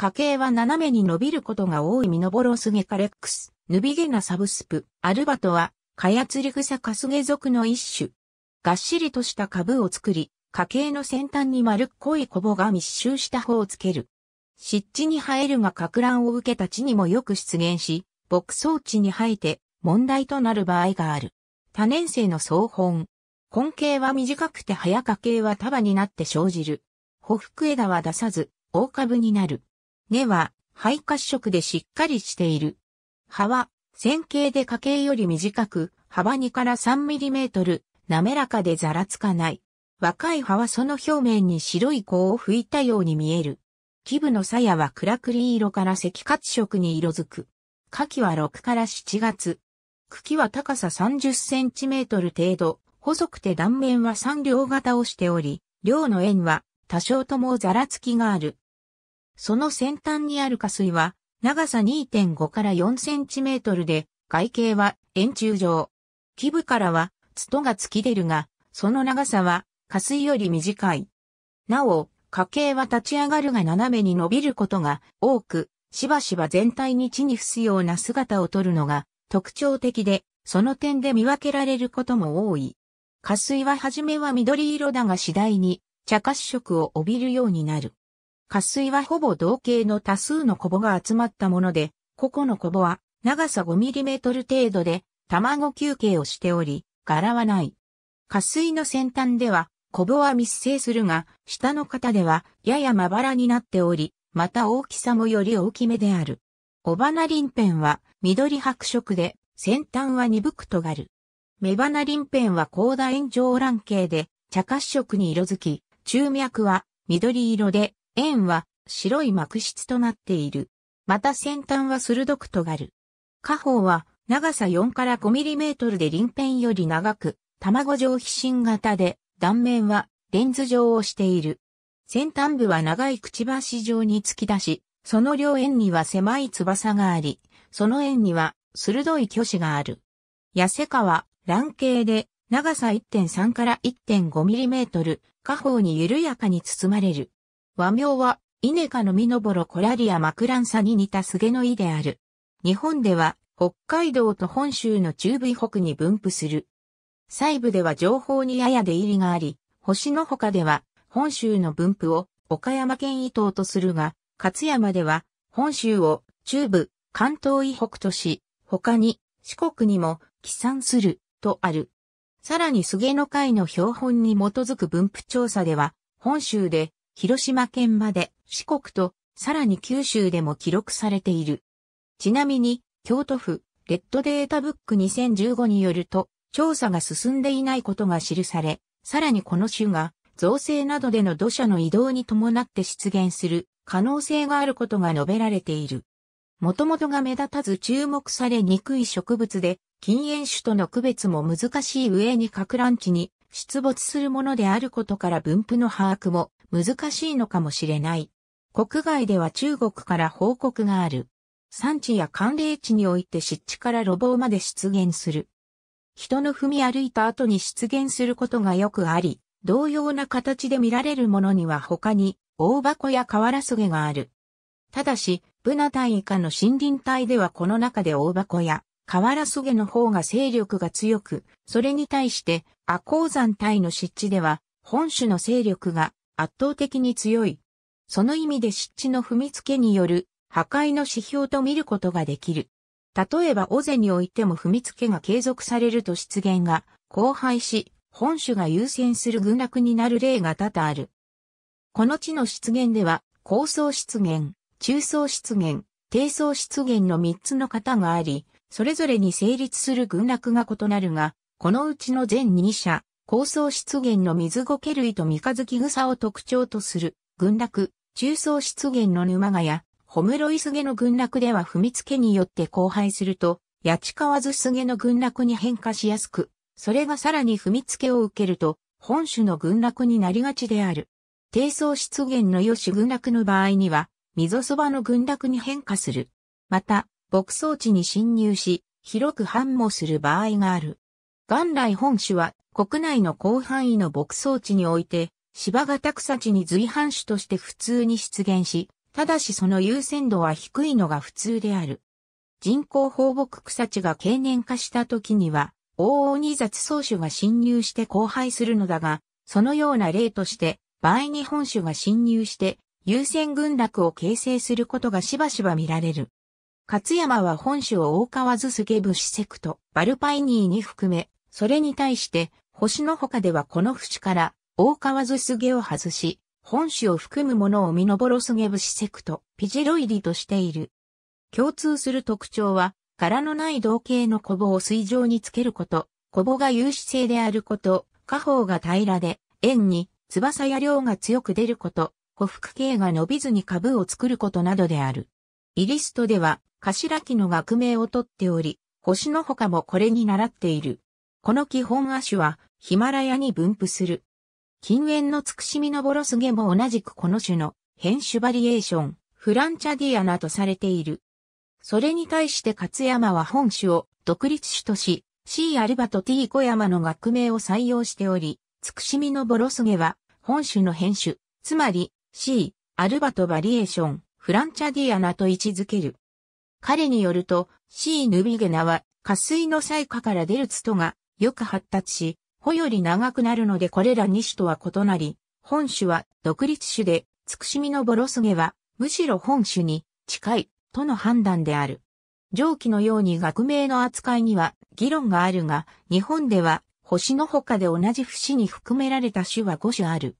家系は斜めに伸びることが多いミノボロスゲカレックス、ヌビゲナサブスプ、アルバとは、カヤツリグサカスゲ属の一種。がっしりとした株を作り、家系の先端に丸っこいコボが密集した方をつける。湿地に生えるが格乱を受けた地にもよく出現し、牧草地に生えて問題となる場合がある。多年生の総本。根茎は短くて早花系は束になって生じる。補服枝は出さず、大株になる。根は肺褐色でしっかりしている。葉は線形で花茎より短く、幅2から3ミリメートル、滑らかでざらつかない。若い葉はその表面に白い粉を吹いたように見える。基部の鞘は暗栗色から赤褐色に色づく。花期は6から7月。茎は高さ30センチメートル程度、細くて断面は三両型をしており、両の円は多少ともざらつきがある。その先端にある下水は、長さ2.5から4センチメートルで、外形は円柱状。基部からは、ツトが突き出るが、その長さは、下水より短い。なお、下系は立ち上がるが斜めに伸びることが多く、しばしば全体に地に伏すような姿をとるのが特徴的で、その点で見分けられることも多い。下水は初めは緑色だが次第に茶褐色を帯びるようになる。下水はほぼ同型の多数のコボが集まったもので、個々のコボは長さ 5mm 程度で卵球形をしており、柄はない。下水の先端では、コボは密生するが、下の型ではややまばらになっており、また大きさもより大きめである。尾花鱗片は緑白色で、先端は鈍く尖る。目花鱗片は高楕円状卵形で、茶褐色に色づき、中脈は緑色で円は白い膜質となっている。また先端は鋭く尖る。下方は長さ4から5ミリメートルで輪辺より長く、卵状皮疹型で、断面はレンズ状をしている。先端部は長いくちばし状に突き出し、その両円には狭い翼があり、その円には鋭い巨子がある。痩せかは卵形で長さ1.3から1.5ミリメートル、下方に緩やかに包まれる。和名は、イネ科のミノボロコラリアマクランサに似たスゲの意である。日本では、北海道と本州の中部以北に分布する。細部では情報にやや出入りがあり、星の他では、本州の分布を岡山県伊東とするが、勝山では、本州を中部、関東以北とし、他に四国にも帰散するとある。さらに菅の会の標本に基づく分布調査では、本州で広島県まで、四国と、さらに九州でも記録されている。ちなみに、京都府、レッドデータブック2015によると、調査が進んでいないことが記され、さらにこの種が、造成などでの土砂の移動に伴って出現する可能性があることが述べられている。もともとが目立たず注目されにくい植物で、禁煙種との区別も難しい上に核乱地に出没するものであることから分布の把握も難しいのかもしれない。国外では中国から報告がある。産地や寒冷地において湿地から路傍まで出現する。人の踏み歩いた後に出現することがよくあり、同様な形で見られるものには他に大箱や瓦そげがある。ただし、ブナ隊以下の森林帯ではこの中で大箱や瓦そげの方が勢力が強く、それに対して阿鉱山帯の湿地では、本種の勢力が圧倒的に強い。その意味で湿地の踏みつけによる破壊の指標と見ることができる。例えば尾瀬においても踏みつけが継続されると湿原が荒廃し、本種が優先する群落になる例が多々ある。この地の湿原では、高層湿原、中層湿原、低層湿原の3つの型があり、それぞれに成立する群落が異なるが、このうちの全2社、高層湿原の水苔類と三日月草を特徴とする、群落、中層湿原の沼ヶ谷、ホムロイスゲの群落では踏みつけによって荒廃すると、八千川ズスゲの群落に変化しやすく、それがさらに踏みつけを受けると、本種の群落になりがちである。低層湿原の良し群落の場合には、溝そばの群落に変化する。また、牧草地に侵入し、広く繁茂する場合がある。元来本種は国内の広範囲の牧草地において、芝型草地に随伴種として普通に出現し、ただしその優先度は低いのが普通である。人工放牧草地が経年化した時には、往々に雑草種が侵入して荒廃するのだが、そのような例として、場合に本種が侵入して、優先群落を形成することがしばしば見られる。勝山は本種を大川津助ブシセクト、バルパイニーに含め、それに対して、星の他ではこの節から、大川津げを外し、本種を含むものを見のぼろすげブシセクト、ピジロイリとしている。共通する特徴は、柄のない同型のコボを水上につけること、コボが有志性であること、下方が平らで、円に、翼や量が強く出ること、古腹形が伸びずに株を作ることなどである。イリストでは、頭木の学名をとっており、星の他もこれに習っている。この基本亜種はヒマラヤに分布する。近縁のツクシミノボロスゲも同じくこの種の変種バリエーション、フランチャディアナとされている。それに対して勝山は本種を独立種とし、C アルバと T 小山の学名を採用しており、つくしみのボロスゲは本種の変種、つまり C アルバとバリエーション、フランチャディアナと位置づける。彼によると C ヌビゲナは下水の最下から出るツトがよく発達し、穂より長くなるのでこれら2種とは異なり、本種は独立種で、つくしみのボロスゲは、むしろ本種に近い、との判断である。上記のように学名の扱いには議論があるが、日本では星の他で同じ節に含められた種は5種ある。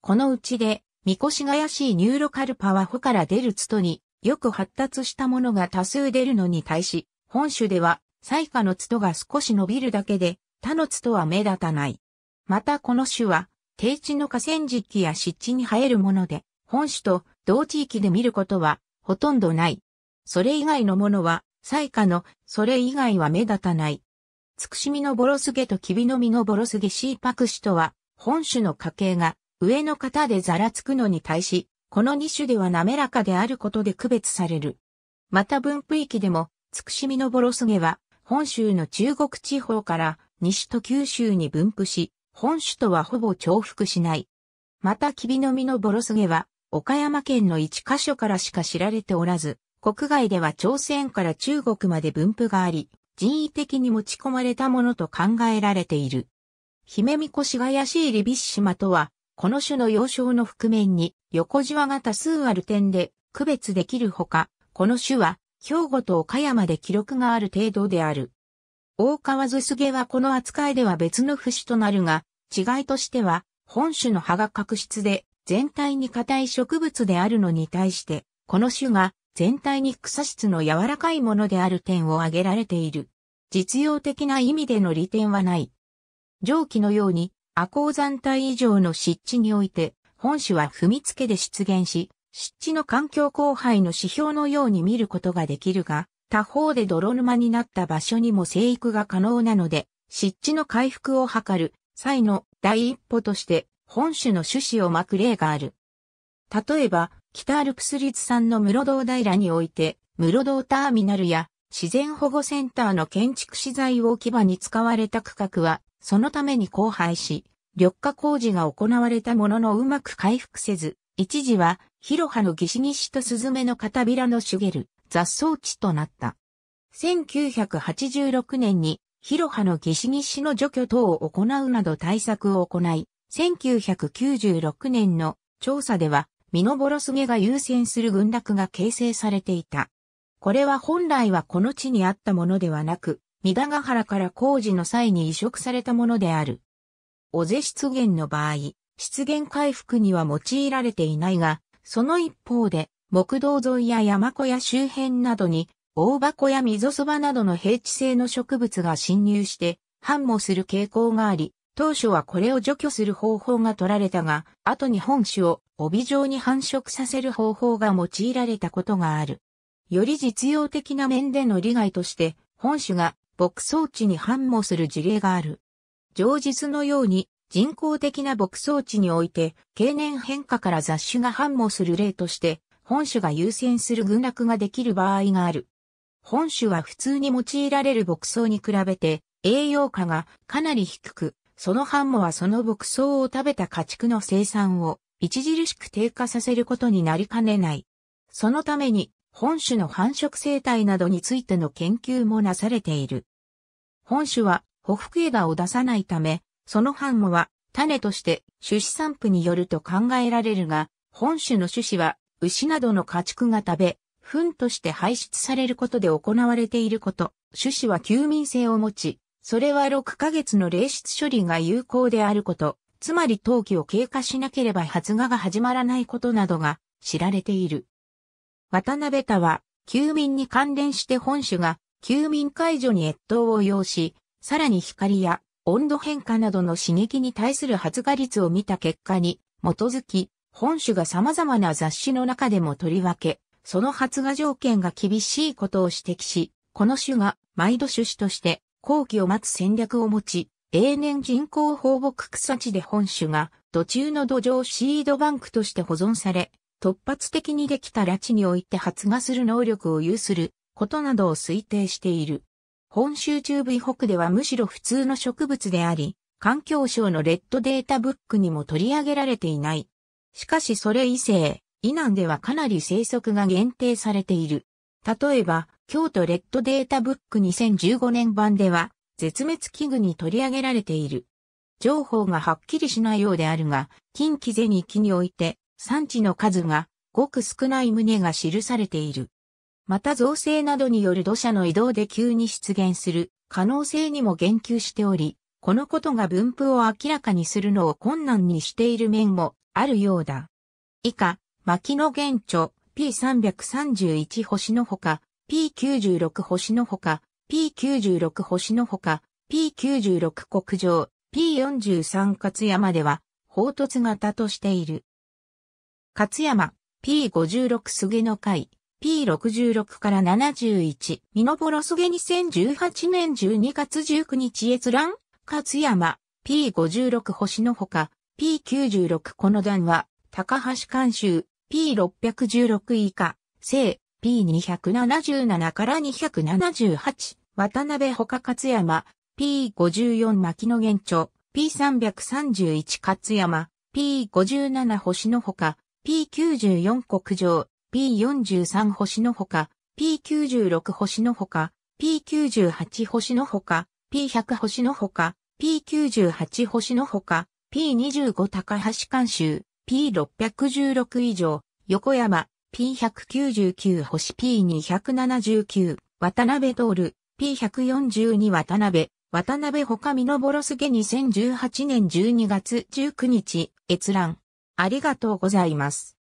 このうちで、みこしがやしいニューロカルパは穂から出るツトによく発達したものが多数出るのに対し、本種では彩花のツが少し伸びるだけで、他のツは目立たない。またこの種は、低地の河川敷や湿地に生えるもので、本種と同地域で見ることはほとんどない。それ以外のものは、彩花のそれ以外は目立たない。つくしみのボロスゲとキビのミのボロスゲシーパクシとは、本種の家系が上の型でざらつくのに対し、この2種では滑らかであることで区別される。また分布域でも、つくしみのボロスゲは本州の中国地方から西と九州に分布し、本州とはほぼ重複しない。また、キビの実のボロスゲは、岡山県の一箇所からしか知られておらず、国外では朝鮮から中国まで分布があり、人為的に持ち込まれたものと考えられている。姫みこしがやしいリビッシマとは、この種の幼少の覆面に横じわが多数ある点で区別できるほか、この種は兵庫と岡山で記録がある程度である。大川ずすげはこの扱いでは別の節となるが、違いとしては、本種の葉が角質で、全体に硬い植物であるのに対して、この種が全体に草質の柔らかいものである点を挙げられている。実用的な意味での利点はない。上記のように、亜高山帯以上の湿地において、本種は踏みつけで出現し、湿地の環境荒廃の指標のように見ることができるが、他方で泥沼になった場所にも生育が可能なので、湿地の回復を図る際の第一歩として本種の種子をまく例がある。例えば、北アルプス立産の室堂平において、室堂ターミナルや自然保護センターの建築資材を置き場に使われた区画は、そのために荒廃し、緑化工事が行われたもののうまく回復せず、一時は、広葉のギシギシとスズメの片びらの茂る雑草地となった。1986年に、広葉のギシギシの除去等を行うなど対策を行い、1996年の調査では、ミノボロスゲが優先する群落が形成されていた。これは本来はこの地にあったものではなく、三田ヶ原から工事の際に移植されたものである。尾瀬湿原の場合、湿原回復には用いられていないが、その一方で、木道沿いや山小屋周辺などに、大箱や溝そばなどの平地性の植物が侵入して、繁茂する傾向があり、当初はこれを除去する方法が取られたが、後に本種を帯状に繁殖させる方法が用いられたことがある。より実用的な面での利害として、本種が牧草地に繁茂する事例がある。上述のように人工的な牧草地において、経年変化から雑種が繁茂する例として、本種が優先する群落ができる場合がある。本種は普通に用いられる牧草に比べて、栄養価がかなり低く、その繁茂はその牧草を食べた家畜の生産を著しく低下させることになりかねない。そのために、本種の繁殖生態などについての研究もなされている。本種は、ホフク画を出さないため、その反もは種として種子散布によると考えられるが、本種の種子は牛などの家畜が食べ、糞として排出されることで行われていること、種子は休眠性を持ち、それは6ヶ月の冷出処理が有効であること、つまり冬季を経過しなければ発芽が始まらないことなどが知られている。渡辺田は、休眠に関連して本種が休眠解除に越冬を要し、さらに光や温度変化などの刺激に対する発芽率を見た結果に基づき、本種が様々な雑種の中でもとりわけ、その発芽条件が厳しいことを指摘し、この種が毎度種子として後期を待つ戦略を持ち、永年人工放牧草地で本種が土中の土壌シードバンクとして保存され、突発的にできた拉致において発芽する能力を有することなどを推定している。本州中部以北ではむしろ普通の植物であり、環境省のレッドデータブックにも取り上げられていない。しかしそれ以西、以南ではかなり生息が限定されている。例えば、京都レッドデータブック2015年版では、絶滅危惧に取り上げられている。情報がはっきりしないようであるが、近畿ゼニキにおいて、産地の数がごく少ない旨が記されている。また造成などによる土砂の移動で急に出現する可能性にも言及しており、このことが分布を明らかにするのを困難にしている面もあるようだ。以下、牧野原著 P331 星のほか、P96 星のほか、P96 星のほか、P96 国上、P43 勝山では、宝突型としている。勝山、P56 菅の会、P66 から71、ミノボロスゲ2018年12月19日閲覧、勝山、P56 星のほか、P96 この段は、高橋監修、P616 以下、正、P277 から278、渡辺ほか勝山、P54 牧野源著、P331 勝山、P57 星のほか、P94 国上、P43 星のほか、P96 星のほか、P98 星のほか、P100 星のほか、P98 星のほか、P25 高橋監修、P616 以上、横山、P199 星 P279、渡辺徹、P142 渡辺、渡辺他見のぼろすげ2018年12月19日、閲覧。ありがとうございます。